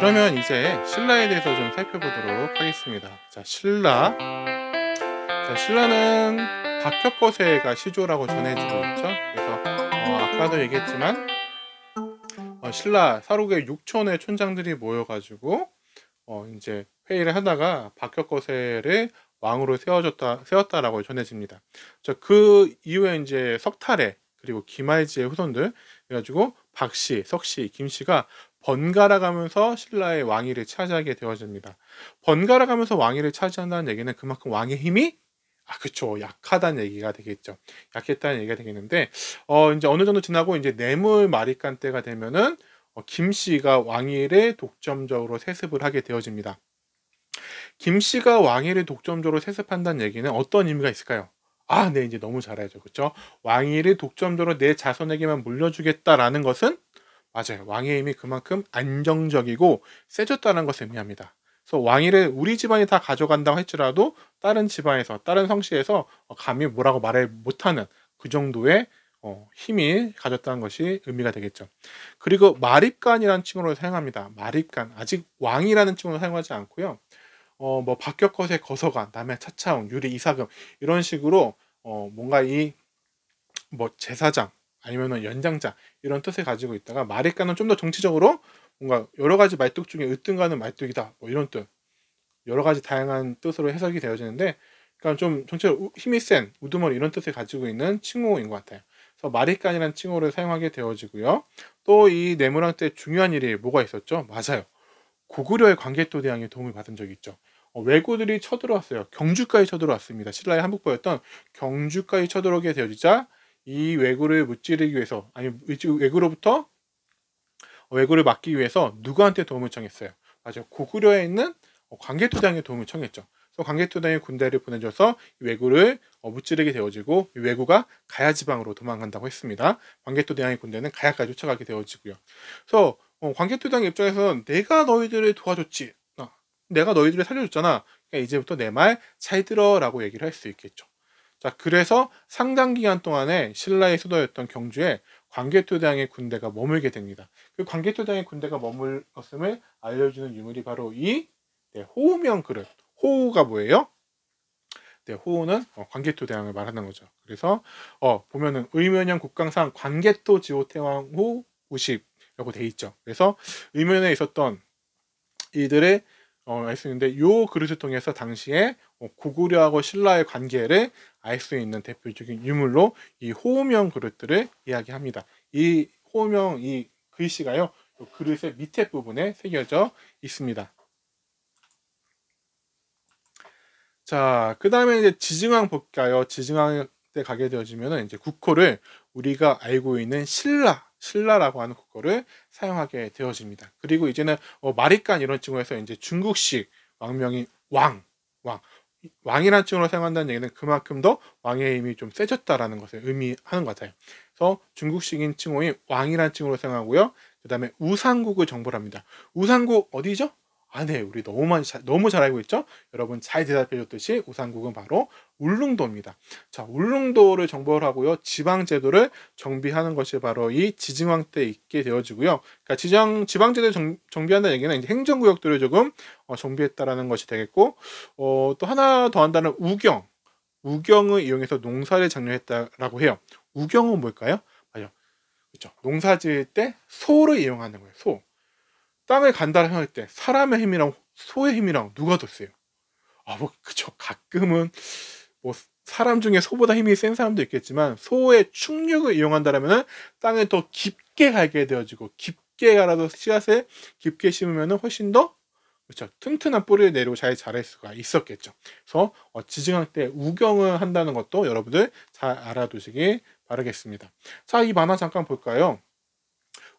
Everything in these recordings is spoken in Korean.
그러면 이제 신라에 대해서 좀 살펴보도록 하겠습니다. 자, 신라. 자, 신라는 박혁거세가 시조라고 전해지고 있죠. 그래서 어, 아까도 얘기했지만 어, 신라 사록의 6천의 촌장들이 모여가지고 어, 이제 회의를 하다가 박혁거세를 왕으로 세워졌다 세웠다라고 전해집니다. 그 이후에 이제 석탈에 그리고 김알지의 후손들 그래가지고 박씨, 석씨, 김씨가 번갈아 가면서 신라의 왕위를 차지하게 되어집니다. 번갈아 가면서 왕위를 차지한다는 얘기는 그만큼 왕의 힘이 아, 그쵸. 약하다는 얘기가 되겠죠. 약했다는 얘기가 되겠는데, 어, 이제 어느 정도 지나고 이제 뇌물 마리간 때가 되면은, 어, 김 씨가 왕위를 독점적으로 세습을 하게 되어집니다. 김 씨가 왕위를 독점적으로 세습한다는 얘기는 어떤 의미가 있을까요? 아, 네, 이제 너무 잘하죠. 그렇죠 왕위를 독점적으로 내 자손에게만 물려주겠다라는 것은 맞아요. 왕의 힘이 그만큼 안정적이고 세졌다는 것을 의미합니다. 그래서 왕위를 우리 집안이 다 가져간다고 할지라도 다른 집안에서 다른 성씨에서 어, 감히 뭐라고 말을 못하는 그 정도의 어, 힘이 가졌다는 것이 의미가 되겠죠. 그리고 마립간이라는 칭호를 사용합니다. 마립간 아직 왕이라는 칭호를 사용하지 않고요. 어, 뭐 박격거세 거서가 남의 차차웅 유리 이사금 이런 식으로 어, 뭔가 이 뭐 제사장 아니면 연장자 이런 뜻을 가지고 있다가 마리까는 좀 더 정치적으로 뭔가 여러 가지 말뚝 중에 으뜸가는 말뚝이다 뭐 이런 뜻 여러 가지 다양한 뜻으로 해석이 되어지는데 그러니까 좀 정치적으로 힘이 센 우두머리 이런 뜻을 가지고 있는 칭호인 것 같아요. 그래서 마리칸이라는 칭호를 사용하게 되어지고요. 또 이 네모랑 때 중요한 일이 뭐가 있었죠? 맞아요. 고구려의 관개도 대항에 도움을 받은 적이 있죠. 어, 왜고들이 쳐들어왔어요. 경주까지 쳐들어왔습니다. 신라의 한복부였던 경주까지 쳐들어오게 되어지자 이 외구를 무찌르기 위해서 아니 외구로부터 외구를 막기 위해서 누구한테 도움을 청했어요? 맞아요. 고구려에 있는 광개토장의 도움을 청했죠. 그래서 광개토장의 군대를 보내줘서 외구를 어, 무찌르게 되어지고 외구가 가야 지방으로 도망간다고 했습니다. 광개토장의 군대는 가야까지 쫓아가게 되어지고요. 그래서 광개토장 어, 입장에서는 내가 너희들을 도와줬지. 어, 내가 너희들을 살려줬잖아. 그러니까 이제부터 내 말 잘 들어라고 얘기를 할 수 있겠죠. 자, 그래서 상당 기간 동안에 신라의 수도였던 경주에 광개토대왕의 군대가 머물게 됩니다. 그광개토대왕의 군대가 머물었음을 알려주는 유물이 바로 이 네, 호우명 그릇. 호우가 뭐예요? 네, 호우는 어, 광개토 대왕을 말하는 거죠. 그래서 어, 보면은 의면형 국강상 광개토 지호태왕 호우0이라고돼 있죠. 그래서 의면에 있었던 이들의 어, 알수 있는데 요 그릇을 통해서 당시에 고구려하고 어, 신라의 관계를 알 수 있는 대표적인 유물로 이 호우명 그릇들을 이야기합니다. 이 호우명 이 글씨가요 그릇의 밑에 부분에 새겨져 있습니다. 자, 그 다음에 이제 지증왕 볼까요? 지증왕 때 가게 되어지면 이제 국호를 우리가 알고 있는 신라 신라라고 하는 국호를 사용하게 되어집니다. 그리고 이제는 어, 마리칸 이런 친구에서 이제 중국식 왕명이 왕, 왕, 왕이라는 층으로 사용한다는 얘기는 그만큼 더 왕의 힘이 좀 세졌다라는 것을 의미하는 것 같아요. 그래서 중국식인 칭호인 왕이라는 칭호로 사용하고요. 그 다음에 우상국을 정벌합니다. 우상국 어디죠? 아, 네, 우리 너무 많이 잘, 너무 잘 알고 있죠? 여러분 잘 대답해 줬듯이 우산국은 바로 울릉도입니다. 자, 울릉도를 정벌 하고요. 지방제도를 정비하는 것이 바로 이 지진왕 때 있게 되어지고요. 그러니까 지방, 지방제도 정, 정비한다는 얘기는 이제 행정구역들을 조금 어, 정비했다라는 것이 되겠고, 어, 또 하나 더 한다는 우경. 우경을 이용해서 농사를 장려했다라고 해요. 우경은 뭘까요? 맞아그죠 농사 지을 때 소를 이용하는 거예요. 소. 땅을 간다라 생각할 때 사람의 힘이랑 소의 힘이랑 누가 더 세요? 아, 뭐, 그쵸. 가끔은 뭐 사람 중에 소보다 힘이 센 사람도 있겠지만 소의 충격을 이용한다라면 땅을더 깊게 갈게 되어지고 깊게 갈아서 씨앗에 깊게 심으면 훨씬 더 그렇죠. 튼튼한 뿌리를 내리고 잘 자랄 수가 있었겠죠. 그래서 어, 지증할 때 우경을 한다는 것도 여러분들 잘 알아두시기 바라겠습니다. 자, 이 만화 잠깐 볼까요?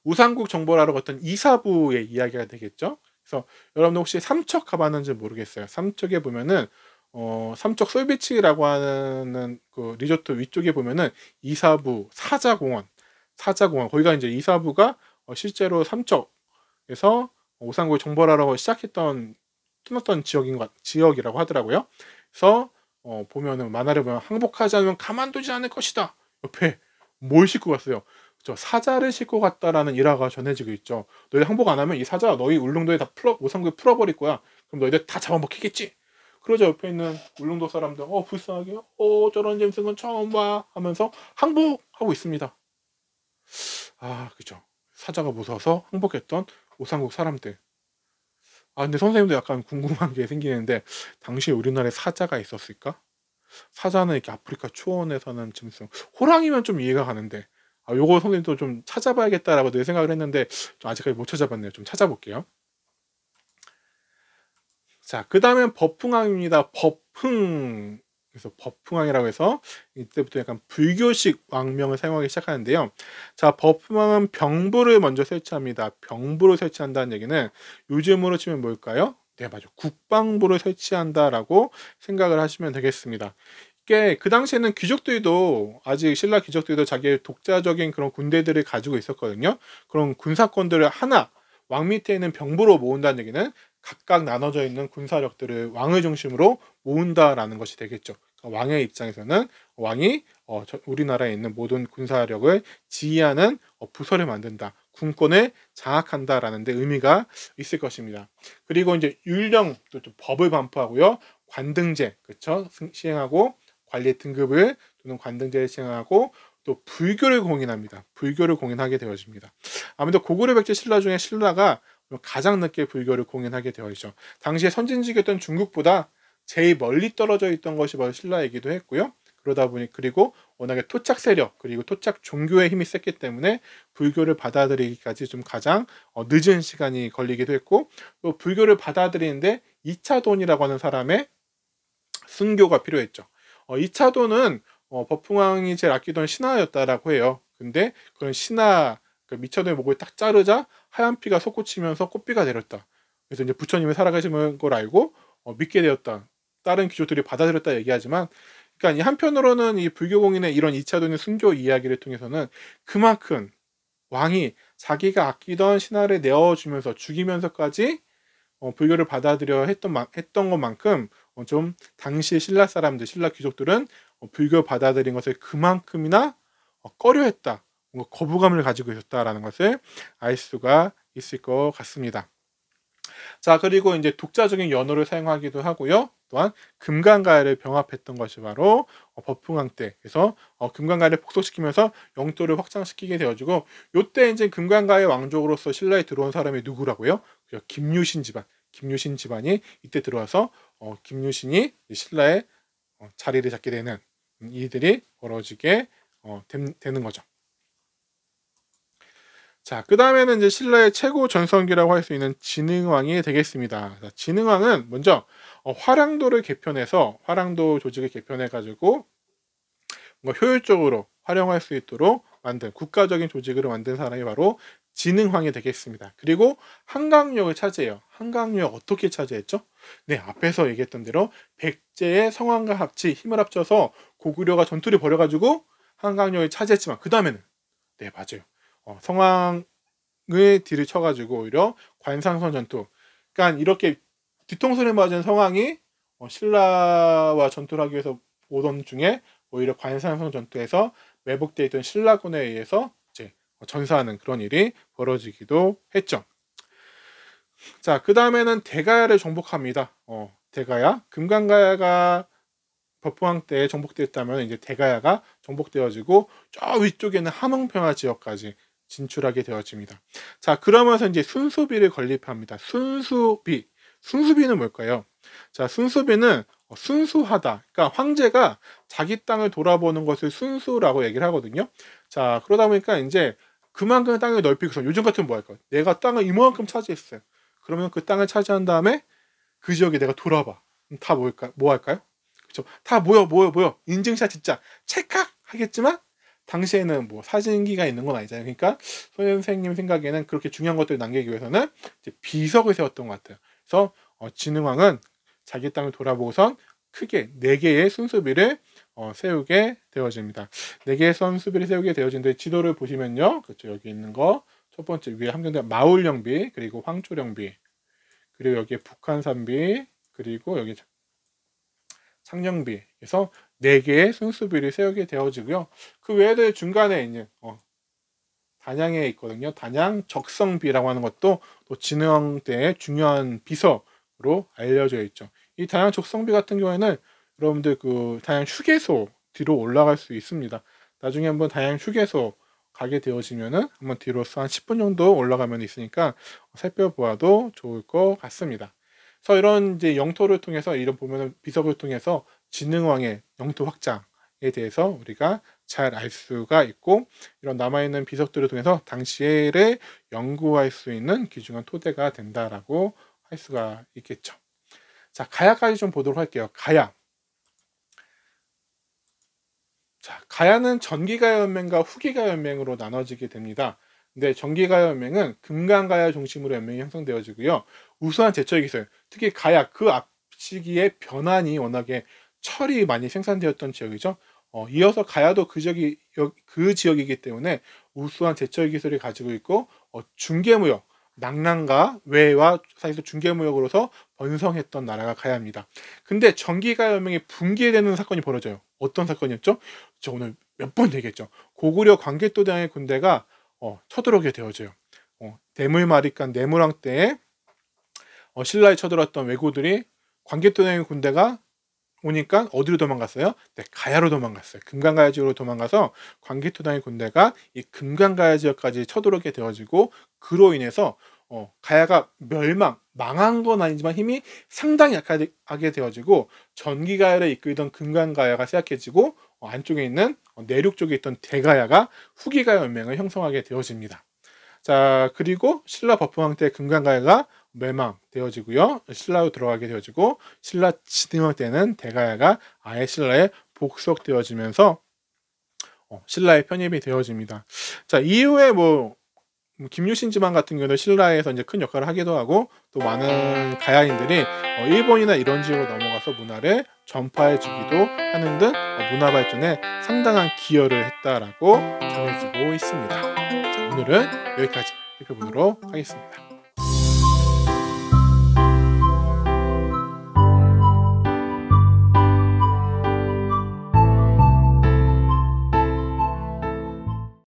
우상국 정보라로 갔던 이사부의 이야기가 되겠죠. 그래서 여러분들 혹시 삼척 가봤는지 모르겠어요. 삼척에 보면은 어, 삼척 솔비치라고 하는 그 리조트 위쪽에 보면은 이사부 사자공원, 사자공원 거기가 이제 이사부가 어, 실제로 삼척에서 오상구 정보라라고 시작했던 끊었던 지역인 것 지역이라고 하더라고요. 그래서 어, 보면은 만화를 보면 항복하지 않으면 가만두지 않을 것이다. 옆에 뭘 싣고 갔어요? 저 사자를 싣고 갔다라는 일화가 전해지고 있죠. 너희들 항복 안 하면 이 사자 가 너희 울릉도에 다 풀어 오상국에 풀어버릴 거야. 그럼 너희들 다 잡아먹히겠지. 그러자 옆에 있는 울릉도 사람들 어 불쌍하게 어 저런 짐승은 처음 봐 하면서 항복하고 있습니다. 아 그죠. 사자가 무서워서 항복했던 오상국 사람들. 아 근데 선생님도 약간 궁금한 게 생기는데 당시에 우리나라에 사자가 있었을까? 사자는 이렇게 아프리카 초원에 사는 짐승. 호랑이면 좀 이해가 가는데 아, 요거 선생님도 좀 찾아봐야겠다라고 내 생각을 했는데 아직까지 못 찾아봤네요. 좀 찾아볼게요. 자, 그다음에 법흥왕입니다. 법흥. 그래서 법흥왕이라고 해서 이때부터 약간 불교식 왕명을 사용하기 시작하는데요. 자, 법흥왕은 병부를 먼저 설치합니다. 병부를 설치한다는 얘기는 요즘으로 치면 뭘까요? 네, 맞아. 요 국방부를 설치한다라고 생각을 하시면 되겠습니다. 쉽게 그 당시에는 귀족들도 아직 신라 귀족들도 자기의 독자적인 그런 군대들을 가지고 있었거든요. 그런 군사권들을 하나 왕 밑에 있는 병부로 모은다는 얘기는 각각 나눠져 있는 군사력들을 왕을 중심으로 모은다라는 것이 되겠죠. 그러니까 왕의 입장에서는 왕이 어, 우리나라에 있는 모든 군사력을 지휘하는 어, 부서를 만든다. 군권을 장악한다라는 데 의미가 있을 것입니다. 그리고 이제 율령 또 법을 반포하고요. 관등제 그쵸 시행하고 관리 등급을 또는 관등제를 시행하고 또 불교를 공인합니다. 불교를 공인하게 되어집니다. 아무래도 고구려 백제 신라 중에 신라가 가장 늦게 불교를 공인하게 되어있죠. 당시에 선진지였던 중국보다 제일 멀리 떨어져 있던 것이 바로 신라이기도 했고요. 그러다 보니 그리고 워낙에 토착 세력 그리고 토착 종교의 힘이 셌기 때문에 불교를 받아들이기까지 좀 가장 어, 늦은 시간이 걸리기도 했고 또 불교를 받아들이는데 2차 돈이라고 하는 사람의 순교가 필요했죠. 어, 이차도는 어, 버풍왕이 제일 아끼던 신하였다라고 해요. 근데 그런 신하 그 미천의 목을 딱 자르자 하얀 피가 솟구치면서 꽃비가 내렸다. 그래서 이제 부처님이 살아가시는 걸 알고 어, 믿게 되었다. 다른 귀족들이 받아들였다 얘기하지만 그러니까 이 한편으로는 이 불교공인의 이런 2차도는 순교 이야기를 통해서는 그만큼 왕이 자기가 아끼던 신하를 내어주면서 죽이면서까지 어, 불교를 받아들여 했던, 했던 것만큼 어, 좀 당시 신라 사람들, 신라 귀족들은 어, 불교 받아들인 것을 그만큼이나 어, 꺼려했다, 뭔가 거부감을 가지고 있었다라는 것을 알 수가 있을 것 같습니다. 자 그리고 이제 독자적인 연호를 사용하기도 하고요. 또한 금강가를 야 병합했던 것이 바로 법흥왕 때 그래서 금강가를 야폭소시키면서 영토를 확장시키게 되어지고 요때 이제 금강가의 왕족으로서 신라에 들어온 사람이 누구라고요? 김유신 집안 김유신 집안이 이때 들어와서 어, 김유신이 신라의 어, 자리를 잡게 되는 일들이 벌어지게 어, 됨, 되는 거죠. 자, 그 다음에는 이제 신라의 최고 전성기라고 할 수 있는 진흥왕이 되겠습니다. 자, 진흥왕은 먼저 어, 화랑도를 개편해서 화랑도 조직을 개편해가지고 뭐 효율적으로 활용할 수 있도록 만든 국가적인 조직으로 만든 사람이 바로 진흥황이 되겠습니다. 그리고 한강역을 차지해요. 한강역 어떻게 차지했죠? 네, 앞에서 얘기했던 대로 백제의 성황과 합치 힘을 합쳐서 고구려가 전투를 벌여가지고 한강역을 차지했지만 그 다음에는 네 맞아요. 어, 성황의 뒤를 쳐가지고 오히려 관상선 전투. 그러니까 이렇게 뒤통수를 맞은 성황이 어, 신라와 전투를 하기 위해서 오던 중에 오히려 관상선 전투에서 매복어 있던 신라군에 의해서 어, 전사하는 그런 일이 벌어지기도 했죠. 자, 그 다음에는 대가야를 정복합니다. 어, 대가야, 금강가야가 법부항때정복되었다면 이제 대가야가 정복되어지고 저 위쪽에는 함흥평화 지역까지 진출하게 되어집니다. 자, 그러면서 이제 순수비를 건립합니다. 순수비. 순수비는 뭘까요? 자, 순수비는 어, 순수하다. 그러니까 황제가 자기 땅을 돌아보는 것을 순수라고 얘기를 하거든요. 자, 그러다 보니까 이제 그만큼 땅을 넓히고서 요즘 같으면 뭐 할까? 내가 땅을 이만큼 차지했어요. 그러면 그 땅을 차지한 다음에 그 지역에 내가 돌아봐. 다 뭘까? 뭐, 뭐 할까요? 그쵸? 다 모여 모여 모여 인증샷 진짜 체크 하겠지만 당시에는 뭐 사진기가 있는 건 아니잖아요. 그러니까 선생님 생각에는 그렇게 중요한 것들을 남기기 위해서는 비석을 세웠던 것 같아요. 그래서 어, 진흥왕은 자기 땅을 돌아보고선 크게 네 개의 순수비를 어, 세우게 되어집니다. 4 개의 선수비를 세우게 되어진데 지도를 보시면요. 그렇죠. 여기 있는 거 첫 번째 위에 함경된 마을령비 그리고 황초령비 그리고 여기에 북한산비 그리고 여기 상령비 에서4 개의 순수비를 세우게 되어지고요. 그 외에도 중간에 있는 어, 단양에 있거든요. 단양 적성비라고 하는 것도 또 진흥대의 중요한 비서로 알려져 있죠. 이 단양 적성비 같은 경우에는 여러분들 그 단양 휴게소 뒤로 올라갈 수 있습니다. 나중에 한번 단양 휴게소 가게 되어지면은 한번 뒤로서 한 10분 정도 올라가면 있으니까 살펴보아도 좋을 것 같습니다. 그래서 이런 이제 영토를 통해서 이런 보면은 비석을 통해서 진흥왕의 영토 확장에 대해서 우리가 잘 알 수가 있고 이런 남아있는 비석들을 통해서 당시에를 연구할 수 있는 귀중한 토대가 된다라고 할 수가 있겠죠. 자 가야까지 좀 보도록 할게요. 가야 자, 가야는 전기가연맹과 후기가연맹으로 나눠지게 됩니다. 근데 전기가연맹은 금강가야 중심으로 연맹이 형성되어지고요. 우수한 제철 기술, 특히 가야 그 앞 시기에 변환이 워낙에 철이 많이 생산되었던 지역이죠. 어, 이어서 가야도 그 지역이 그 지역이기 때문에 우수한 제철 기술이 가지고 있고 어, 중개무역 낙랑과 외와 사이에서 중개무역으로서 번성했던 나라가 가야입니다. 근데 전기가연맹이 붕괴되는 사건이 벌어져요. 어떤 사건이었죠? 저 오늘 몇 번 되겠죠. 고구려 광개토장의 군대가 어, 쳐들어오게 되어져요. 어, 대물마리간 내물왕 때에 어, 신라에 쳐들었던 왜고들이 광개토장의 군대가 오니까 어디로 도망갔어요? 네, 가야로 도망갔어요. 금강가야 지역으로 도망가서 광개토당의 군대가 이 금강가야 지역까지 쳐들어오게 되어지고 그로 인해서 어, 가야가 멸망, 망한 건 아니지만 힘이 상당히 약하게 되어지고 전기가야를 이끌던 금강가야가 쇠약해지고 어, 안쪽에 있는 어, 내륙 쪽에 있던 대가야가 후기가야 연맹을 형성하게 되어집니다. 자 그리고 신라 법흥왕 때 금강가야가 멸망되어지고요. 신라로 들어가게 되어지고 신라 지등왕 때는 대가야가 아예 신라에 복속되어지면서 어, 신라의 편입이 되어집니다. 자 이후에 뭐뭐 김유신 지방 같은 경우는 신라에서 이제 큰 역할을 하기도 하고 또 많은 가야인들이 음. 어, 일본이나 이런 지역으로 넘어가서 문화를 전파해주기도 하는 등 어, 문화 발전에 상당한 기여를 했다라고 전해지고 있습니다. 자, 오늘은 여기까지 살펴보도록 하겠습니다.